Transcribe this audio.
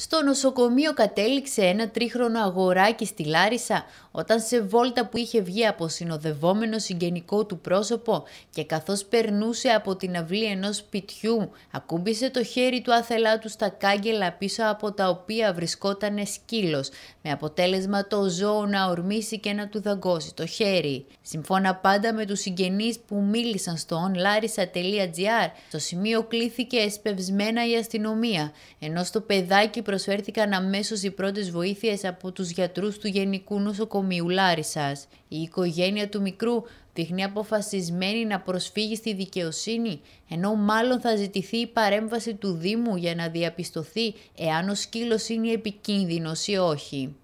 Στο νοσοκομείο κατέληξε ένα τρίχρονο αγοράκι στη Λάρισα όταν σε βόλτα που είχε βγει από συνοδευόμενο συγγενικό του πρόσωπο και καθώς περνούσε από την αυλή ενός σπιτιού ακούμπησε το χέρι του άθελά του στα κάγκελα πίσω από τα οποία βρισκόταν σκύλος με αποτέλεσμα το ζώο να ορμήσει και να του δαγκώσει το χέρι. Συμφώνα πάντα με τους συγγενείς που μίλησαν στο onlarisa.gr στο σημείο κλήθηκε εσπευσμένα η αστυνομία ενώ στο παιδάκι προσφέρθηκαν αμέσως οι πρώτες βοήθειες από τους γιατρούς του Γενικού Νοσοκομείου Λάρισας. Η οικογένεια του μικρού δείχνει αποφασισμένη να προσφύγει στη δικαιοσύνη, ενώ μάλλον θα ζητηθεί η παρέμβαση του Δήμου για να διαπιστωθεί εάν ο σκύλος είναι επικίνδυνος ή όχι.